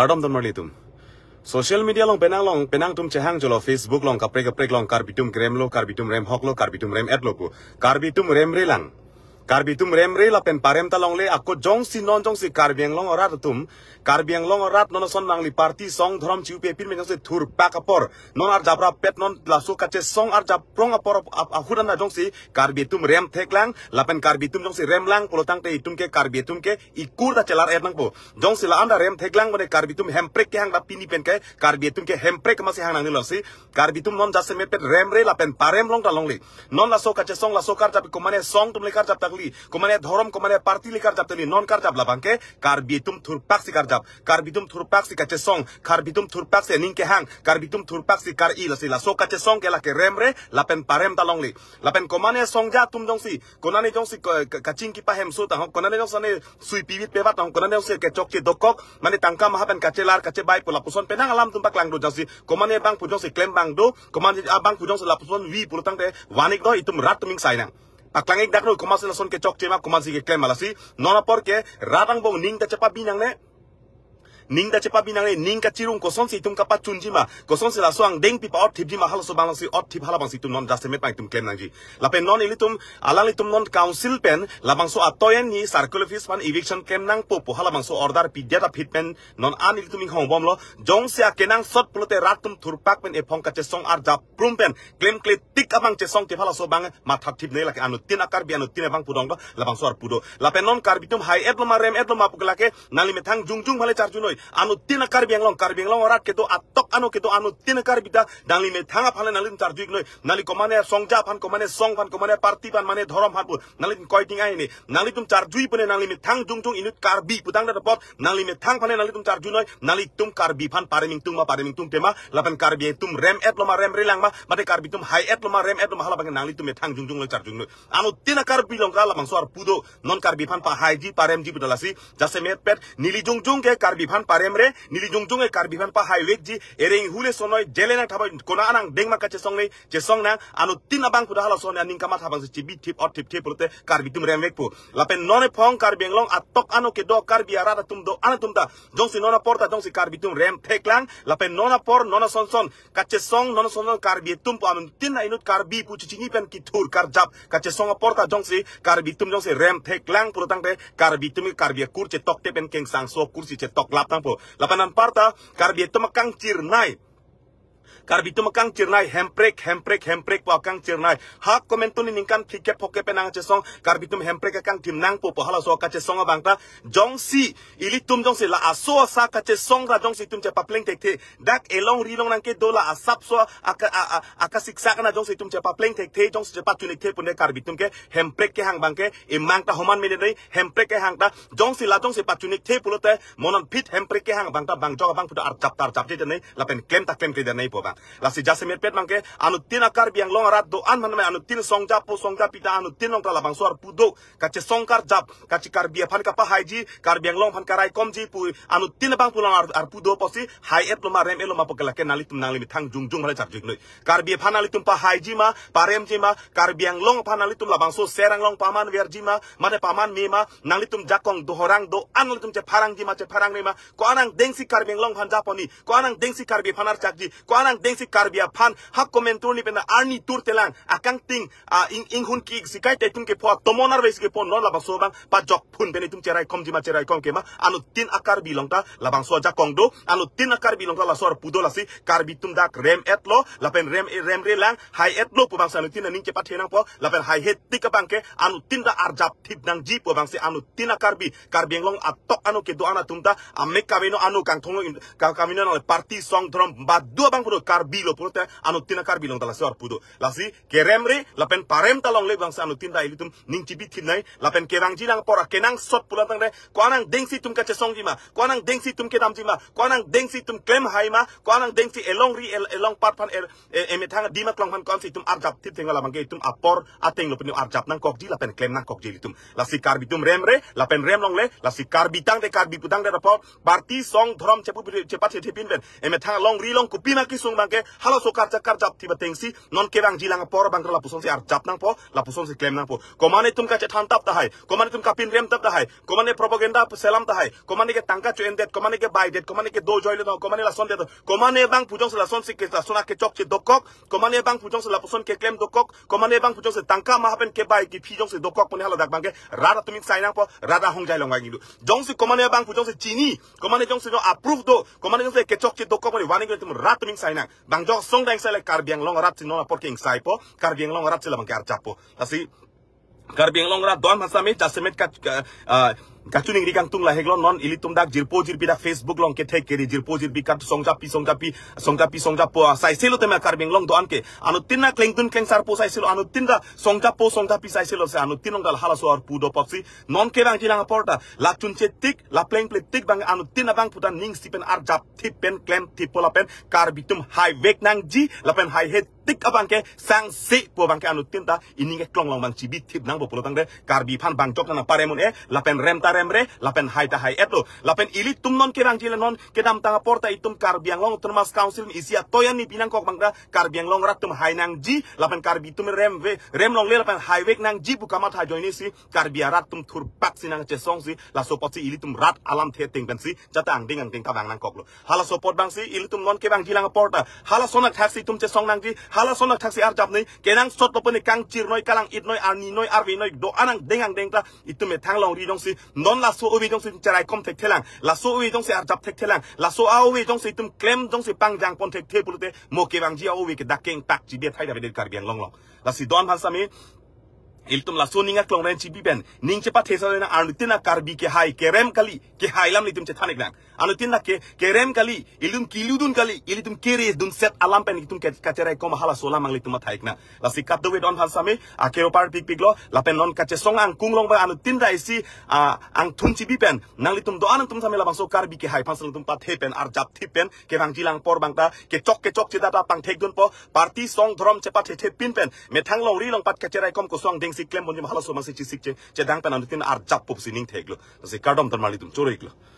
kardom tom nali tum. Social media long penang long penang tum cehang jolo Facebook long kaprek kaprek long karbitum gram lo karbitum rem hok lo karbitum rem ad lo ku karbitum rem relang. karbi tum rem re la pen parem ta long le akko jong si non jong si karbiang long rat tum karbiang long rat non son nang li parti song dhrom chiu pe pin me jong se thur pa ka por non ar jabra pet non la so kache song ar jab prong a por a hudan na jong si karbi tum rem thek lang la pen karbi tum jong si rem lang polo tang te itum ke karbi tum ke ikur da chelar er nang po jong si la anda rem thek lang bone karbi tum hem prek ke hang da pini pen ke karbi tum ke hem prek ma se hang nang lo si karbi tum non jase me pet rem re la pen parem long ta long le non la so kache song la so kar jab ko mane song tum le kar jab tak sakli komane dhorom komane parti likar jab teli non kar jab labangke kar bitum thurpak si kar jab kar bitum thurpak si kache song kar bitum thurpak si ning ke hang kar bitum thurpak si kar il si la so kache song ke la ke remre lapen parem talongli lapen komane song ja tum jong si konane jong si kachin ki pahem so ta konane jong sane sui pivit pe bat konane jong si ke chok ke dokok mane tangka mahapen kache lar kache bai pola puson penang alam tumpak lang do jong si komane bang pujong si klem bang do komane abang pujong si la puson wi pulutang te wanik do itum rat tuming sainang ak langik dakno commencé na son ke chok chema commencé ke klem nona porke, ke ratang bong ning ta chapa binang ne ning da chepa binang ning ka chirung ko sonsi tum ka pa chunji ma ko sonsi la soang deng pi pa ot thip ji ma hal so bang si ot thip hala bang si tum non daste me pa tum klem nang ji la pen non ili tum ala li tum non council pen la bang so atoyen ni circle office pan eviction klem nang po po hala bang so order pi data fit pen non an ili tum ing hong bom lo jong sia akenang sot pulote rat tum thur pak pen e phong ka che song ar da prum pen klem kle tik abang che song te hala so bang ma thap thip ne la ke anu tin akar bi anu tin abang pudong ba la bang so ar pudo la pen non kar bitum hai et lo ma rem et lo ma ke nali me thang jung jung bhale char junoi anu tina karbi yang long karbi yang long orat keto atok anu keto anu tina karbi ta dang lime thanga phale nalin tar duik noi nali komane songja phan komane song phan komane parti phan mane dhoram phan pur nalin koi ting ai ni nali tum char dui pune nali me thang jung jung inut karbi putang da pot nali me thang phane nali tum char junoi nali tum karbi phan pariming tum ma pariming tum tema lapan karbi tum rem et loma rem relang ma mate karbi tum hai et loma rem et loma hala bang nali tum me thang jung jung loi char jung noi anu tina karbi long kala mang suar pudo non karbi phan pa high ji parem ji pudalasi jase me pet nili jung jung ke karbi phan paremre nili jungjung e karbi bivan pa highway ji ereng hule sonoi jelena na thaba kona anang dengma kache songnei che songna anu tin abang kuda hala sonya ning kamat habang se chibi tip or tip tip rote kar remek po lapen none phong kar benglong atok anu ke do karbi arada tum do ana tum jongsi nona porta jongsi karbi tum rem theklang lapen nona por nona son son kache song nona son son kar e tum po anu tinna inut karbi pu puchi chingi pen ki thur kar jap kache song porta jongsi kar bitum jongsi rem theklang protang te karbi bitum e karbi bi kurche tok te pen keng sang so kursi che tok lap tampo lapanan parta karbi itu mekang cirnai Karbitum kang cirnai hemprek hemprek hemprek wa kang cirnai. Ha komentuni ningkan kikep hoke penang chesong karbitum hemprek kang timnang po pahala so ka chesong bangta jong si ili tum jong si la aso sa ka chesong ra jong si tum che papleng tek te dak elong rilong nang ke dola asap so aka aka siksa kana jong si tum che papleng tek te jong si che patuni te pune karbitum ke hemprek ke hang bangke imang ta homan mele nei hemprek ke hang ta jong si la jong si patuni te pulote monon pit hemprek ke hang bangta bang jog bang puta ar chap tar chap te nei lapen klem ta klem ke nei po bang la si jase mer pet manke anu tina kar biang long rat do an manme anu tin song jap po song jap pita anu tin long tala bang suar pu do ka che song kar jap ka che kar bia phan ka pa hai ji kar biang long phan karai kom ji pu anu tin bang pulang ar, ar pu do posi hai ep lo ma rem elo ma pokala ke nali tum nangli mi thang jung jung mala chap jik noi kar bia phan ali tum pa hai ji ma pa rem ji ma kar biang long phan ali tum la bang so serang long paman wer ji ma mane paman me ma nangli tum jakong do horang do an tum che pharang ji ma che pharang ne ma ko anang dengsi kar biang long phan japoni ko anang si kar bia phanar chak ji ko anang deng si karbia pan hak komentur ni pena arni tur telan akang ting in in hun ki si kai te tum ke po tomonar ve ke po non la baso bang pa jok phun bene tum cherai kom jima cherai kom ma anu tin akar bilong ta la bang so ja kong do anu tin akar bilong ta la sor pudo la si karbi tum dak rem lo la pen rem rem re lang hai lo po bang sanu tin ning ke pa thena po la pen hai het tik bang ke anu tin da arjap thip nang ji po bang si anu tin akar bi karbi long atok anu ke do ana tum ta amek kamino anu kang thong kang kamino parti song drum ba do bang pro karbilo purte anu tina karbilo tala sor pudu lasi keremri lapen parem talong le bangsa anu tinda ilitum ning cibit kinai lapen kerang jilang pora kenang sot pulang tangre kuanang dengsi tum kace song jima kuanang dengsi tum kedam jima kuanang dengsi tum klem haima kuanang dengsi elong ri elong parpan er emetang dima klonghan konsi tum arjap tip tengala mangge tum apor ateng lo penyu arjap nang kokji lapen klem nang kokji tum lasi karbitum remre lapen rem long le lasi karbitang de karbitang de rapor parti song drum cepu cepat cepin ben emetang long ri long kupina kisung ke halo sokar cakar jap tiba tengsi non kerang jilang por bangkar lapuson si ar jap nang po lapuson si claim nang po komane tum ka chetan tap tahai komane tum ka pin rem tap tahai komane propaganda selam tahai komane ke tangka chuen det komane ke bai det komane ke do joile no komane la son det komane bang pujong se la son si ke la sona ke chok che dokok komane bang pujong se lapuson ke claim dokok komane bang pujong se tangka ma hapen ke bai ki pijong se dokok pone halo dak bangke rada tum sai nang po rada hong jai longa ngidu jong si komane bang pujong se chini komane jong se jo approve do komane jong se ke chok che dokok mane warning ke tum rat ming sai nang bang jo song deng sele karbiang long rat sino apor king saipo karbiang long rat sila bang kar chapo tasi karbiang long rat don masami jasemet ka uh, gachuning rikang tung laheglon non ili tumdak jirpo jirpi dak facebook long ke thek keri jirpo jirpi kat songjapi songjapi songjapi songjapo saiselo tema karbing long doan ke anu tinna klengtun klengsar po saiselo anu tinda songjapo songjapi saiselo se anu tinong dal halaso ar pudo popsi non ke bang jinang porta la chunche tik la pleng ple tik bang anu tinna bang puta ning sipen ar jap tip pen klem tipola pen karbitum high wek nang ji lapen high head tik abangke sang se po bangke anu tinta ininge klong long bang chibi tip nang bo pulotang de karbi phan bang chok na paremun e lapen rem tar remre lapen haita hai etlo lapen ili tumnon kirang jile non kedam tanga porta itum karbiang long termas council isia toyan ni pinang kok mangda karbiang long ratum hai nang ji lapen karbi tum remve rem long le lapen highway nang ji bukamat ha joini si karbia rat tum thur pak sinang che song si la support si ili tum rat alam te ting ben si jata ang ding ang ding kabang nang koklo hala bang si ili tum non kebang jilang porta hala sonak taxi tum che song nang ji hala sonak taxi ar jap nei kenang sot kang cir noi kalang it noi ar ni noi ar vi noi do anang dengang dengta itum e thang long ri dong si non la so obi jong si charai kom tek telang la so obi jong si arjap tek telang la so a obi jong si tum klem jong si pang jang pon tek te pulute mo ke bang ji a obi ke dakeng tak ji de thai da be kar biang long long la si don han sami il tum la so ninga klong ren chi bi ben ning che pa thesa na arnu kar bi ke hai kerem kali ke hai lam ni tum che thanek lang Ano tinna ke kerem kali ilum kiludun kali ilitum kere dun set alam pen itum katera kom hala sola mang litum thaik na. La sikat do we don hansame akeo par pik pik lo la pen non kache song ang kung long ba ano tinda isi ang tunchi bi pen nang litum do anum tum same la bang so kar bi ke hai sang tum pat pen ar jap thi pen ke bang jilang por bang ta ke chok ke chok chida ta pang thek dun po parti song drum che pat the pin pen me thang long ri long pat katera kom ko song ding si klem bonjim hala so mang si chi sik che che dang pen anum tin ar jap pop sining lo la sikardom tan mali tum iklo